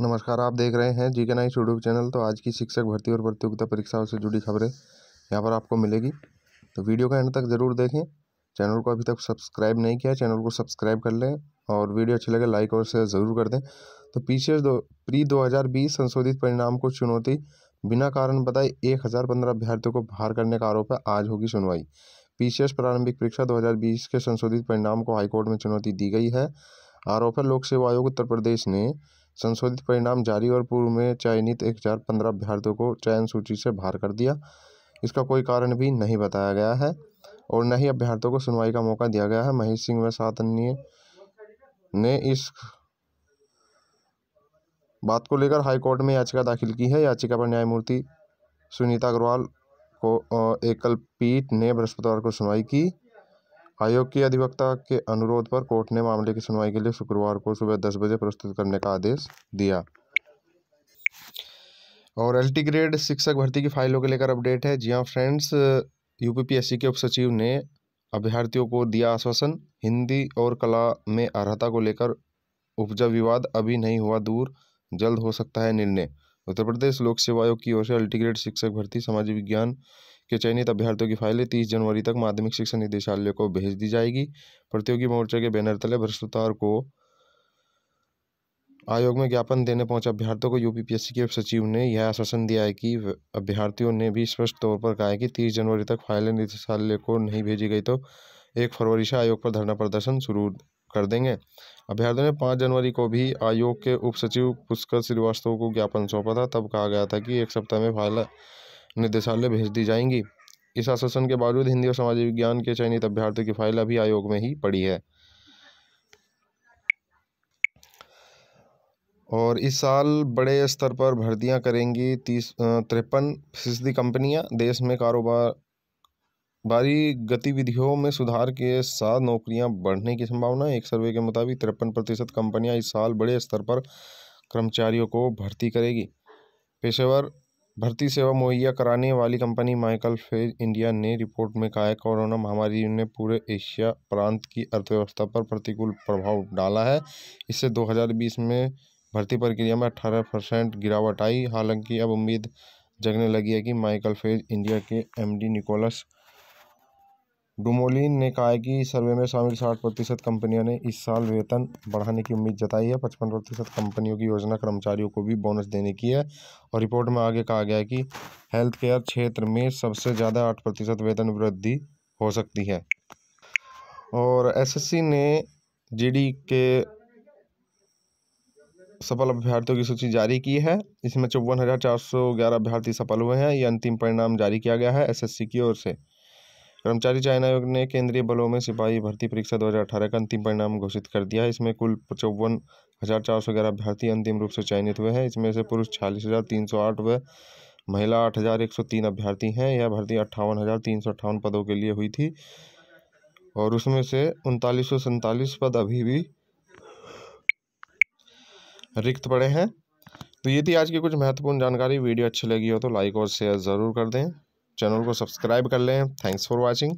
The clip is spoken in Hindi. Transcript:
नमस्कार आप देख रहे हैं जी के नाइस यूट्यूब चैनल तो आज की शिक्षक भर्ती और प्रतियोगिता परीक्षाओं से जुड़ी खबरें यहाँ पर आपको मिलेगी तो वीडियो का एंड तक ज़रूर देखें चैनल को अभी तक सब्सक्राइब नहीं किया चैनल को सब्सक्राइब कर लें और वीडियो अच्छी लगे लाइक और शेयर ज़रूर कर दें तो पी सी एस दो प्री दो हज़ार बीस संशोधित परिणाम को चुनौती बिना कारण बताए एक हज़ार पंद्रह अभ्यर्थियों को बाहर करने का आरोप है आज होगी सुनवाई पी सी एस प्रारंभिक परीक्षा दो हज़ार बीस के संशोधित परिणाम को हाईकोर्ट में चुनौती दी गई है आरोप है लोक सेवा आयोग उत्तर प्रदेश ने संशोधित परिणाम जारी और पूर्व में चयनित एक हज़ार पंद्रह अभ्यर्थियों को चयन सूची से बाहर कर दिया इसका कोई कारण भी नहीं बताया गया है और न ही अभ्यर्थियों को सुनवाई का मौका दिया गया है महेश सिंह व सात अन्य ने इस बात को लेकर हाईकोर्ट में याचिका दाखिल की है याचिका पर न्यायमूर्ति सुनीता अग्रवाल को एकल पीठ ने बृहस्पतिवार को सुनवाई की आयोग के अधिवक्ता के अनुरोध पर कोर्ट ने मामले की सुनवाई के लिए शुक्रवार को सुबह दस बजे प्रस्तुत करने का आदेश दिया और एल ग्रेड शिक्षक भर्ती की फाइलों के लेकर अपडेट है जी हाँ फ्रेंड्स यूपीपीएससी के उप सचिव ने अभ्यर्थियों को दिया आश्वासन हिंदी और कला में अर्हता को लेकर उपजा विवाद अभी नहीं हुआ दूर जल्द हो सकता है निर्णय उत्तर प्रदेश लोक सेवा आयोग की ओर से अल्टीग्रेड शिक्षक भर्ती समाज विज्ञान के चयनित अभ्यर्थियों की फाइलें तीस जनवरी तक माध्यमिक शिक्षा निदेशालय को भेज दी जाएगी प्रतियोगी मोर्चा के बैनर तले भ्रष्टाचार को आयोग में ज्ञापन देने पहुंचे अभ्यर्थियों को यूपीपीएससी के सचिव ने यह आश्वासन दिया है कि अभ्यर्थियों ने भी स्पष्ट तौर पर कहा है कि तीस जनवरी तक फाइलें निदेशालय को नहीं भेजी गई तो एक फरवरी से आयोग पर धरना प्रदर्शन शुरू कर देंगे अभ्यर्थियों ने पाँच जनवरी को भी आयोग के उप सचिव पुष्कर श्रीवास्तव को ज्ञापन सौंपा था तब कहा गया था कि एक सप्ताह में फाइल निदेशालय भेज दी जाएंगी इस आश्वासन के बावजूद हिंदी और सामाजिक विज्ञान के चयनित अभ्यर्थियों की फाइल अभी आयोग में ही पड़ी है और इस साल बड़े स्तर पर भर्तियां करेंगी तीस तिरपन फीसदी कंपनियाँ देश में कारोबार बारी गतिविधियों में सुधार के साथ नौकरियां बढ़ने की संभावना एक सर्वे के मुताबिक तिरपन प्रतिशत कंपनियां इस साल बड़े स्तर पर कर्मचारियों को भर्ती करेगी पेशेवर भर्ती सेवा मुहैया कराने वाली कंपनी माइकल फेज इंडिया ने रिपोर्ट में कहा है कोरोना महामारी ने पूरे एशिया प्रांत की अर्थव्यवस्था पर प्रतिकूल प्रभाव डाला है इससे 2020 में भर्ती प्रक्रिया में 18 परसेंट गिरावट आई हालांकि अब उम्मीद जगने लगी है कि माइकल फेज इंडिया के एमडी निकोलस डुमोलिन ने कहा कि सर्वे में शामिल साठ प्रतिशत कंपनियों ने इस साल वेतन बढ़ाने की उम्मीद जताई है पचपन प्रतिशत कंपनियों की योजना कर्मचारियों को भी बोनस देने की है और रिपोर्ट में आगे कहा गया है कि हेल्थ केयर क्षेत्र में सबसे ज़्यादा आठ प्रतिशत वेतन वृद्धि हो सकती है और एसएससी ने जीडी के सफल अभ्यर्थियों की सूची जारी की है इसमें चौवन हज़ार चार सौ ग्यारह अभ्यर्थी सफल हुए हैं ये अंतिम परिणाम जारी किया गया है एस की ओर से कर्मचारी चयन आयोग ने केंद्रीय बलों में सिपाही भर्ती परीक्षा दो का अंतिम परिणाम घोषित कर दिया है इसमें कुल पचपन हज़ार चार सौ ग्यारह अभ्यर्थी अंतिम रूप से चयनित हुए हैं इसमें से पुरुष छियालीस हज़ार तीन सौ आठ व महिला आठ हज़ार एक सौ तीन अभ्यर्थी हैं यह भर्ती अट्ठावन हज़ार तीन सौ अट्ठावन पदों के लिए हुई थी और उसमें से उनतालीस सौ सैंतालीस पद अभी भी रिक्त पड़े हैं तो ये थी आज की कुछ महत्वपूर्ण जानकारी वीडियो अच्छी लगी हो तो लाइक और शेयर ज़रूर कर दें चैनल को सब्सक्राइब कर लें थैंक्स फॉर वॉचिंग